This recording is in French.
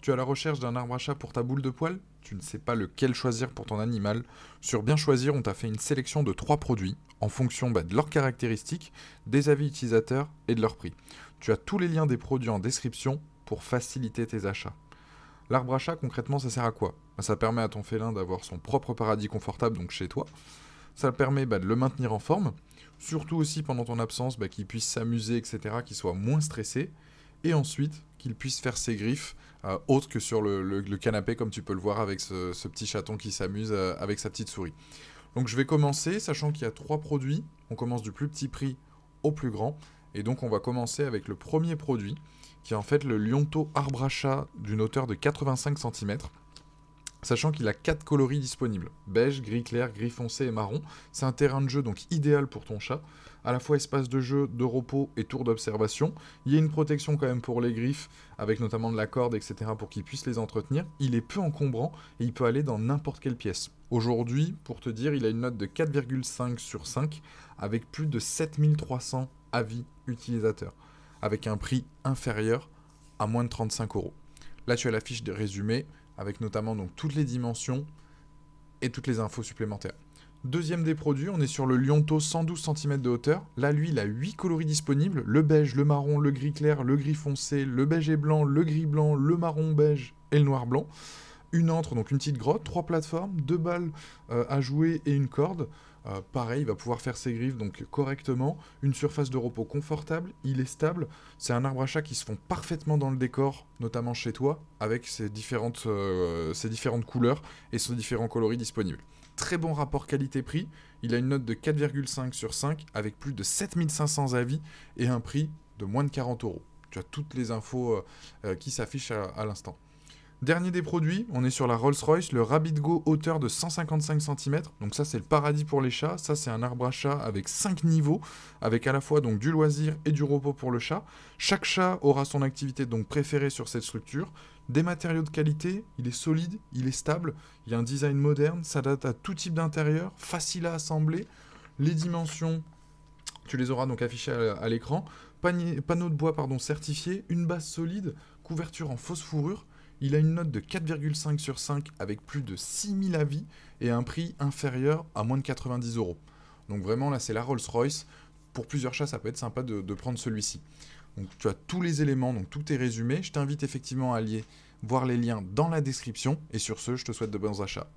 Tu as la recherche d'un arbre à chat pour ta boule de poil Tu ne sais pas lequel choisir pour ton animal Sur Bien Choisir, on t'a fait une sélection de trois produits en fonction bah, de leurs caractéristiques, des avis utilisateurs et de leur prix. Tu as tous les liens des produits en description pour faciliter tes achats. L'arbre à chat, concrètement, ça sert à quoi bah, Ça permet à ton félin d'avoir son propre paradis confortable, donc chez toi. Ça permet bah, de le maintenir en forme, surtout aussi pendant ton absence, qu'il puisse s'amuser, etc., qu'il soit moins stressé et ensuite qu'il puisse faire ses griffes euh, autres autre que sur le, canapé comme tu peux le voir avec ce, petit chaton qui s'amuse euh, avec sa petite souris. Donc je vais commencer sachant qu'il y a trois produits. On commence du plus petit prix au plus grand. Et donc on va commencer avec le premier produit qui est en fait le Lionto Arbracha d'une hauteur de 85 cm. Sachant qu'il a 4 coloris disponibles, beige, gris clair, gris foncé et marron. C'est un terrain de jeu donc idéal pour ton chat, à la fois espace de jeu, de repos et tour d'observation. Il y a une protection quand même pour les griffes, avec notamment de la corde, etc. pour qu'il puisse les entretenir. Il est peu encombrant et il peut aller dans n'importe quelle pièce. Aujourd'hui, pour te dire, il a une note de 4,5 sur 5, avec plus de 7300 avis utilisateurs, avec un prix inférieur à moins de 35 euros. Là, tu as la fiche de résumé avec notamment donc toutes les dimensions et toutes les infos supplémentaires. Deuxième des produits, on est sur le Lionto 112 cm de hauteur. Là, lui, il a 8 coloris disponibles. Le beige, le marron, le gris clair, le gris foncé, le beige et blanc, le gris blanc, le marron beige et le noir blanc une entre donc une petite grotte, trois plateformes, deux balles euh, à jouer et une corde. Euh, pareil, il va pouvoir faire ses griffes donc correctement. Une surface de repos confortable, il est stable. C'est un arbre à chat qui se fond parfaitement dans le décor, notamment chez toi, avec ses différentes, euh, différentes couleurs et ses différents coloris disponibles. Très bon rapport qualité-prix. Il a une note de 4,5 sur 5 avec plus de 7500 avis et un prix de moins de 40 euros. Tu as toutes les infos qui s'affichent à l'instant. Dernier des produits, on est sur la Rolls-Royce, le Rabbit Go hauteur de 155 cm. Donc ça c'est le paradis pour les chats, ça c'est un arbre à chat avec 5 niveaux avec à la fois donc du loisir et du repos pour le chat. Chaque chat aura son activité donc préférée sur cette structure. Des matériaux de qualité, il est solide, il est stable, il y a un design moderne, ça date à tout type d'intérieur, facile à assembler. Les dimensions, tu les auras donc affichées à l'écran. Panneau de bois pardon certifié, une base solide, couverture en fausse fourrure. Il a une note de 4,5 sur 5 avec plus de 6000 avis et un prix inférieur à moins de 90 euros. Donc vraiment là c'est la Rolls-Royce. Pour plusieurs chats ça peut être sympa de, de prendre celui-ci. Donc tu as tous les éléments, donc tout est résumé. Je t'invite effectivement à aller voir les liens dans la description. Et sur ce, je te souhaite de bons achats.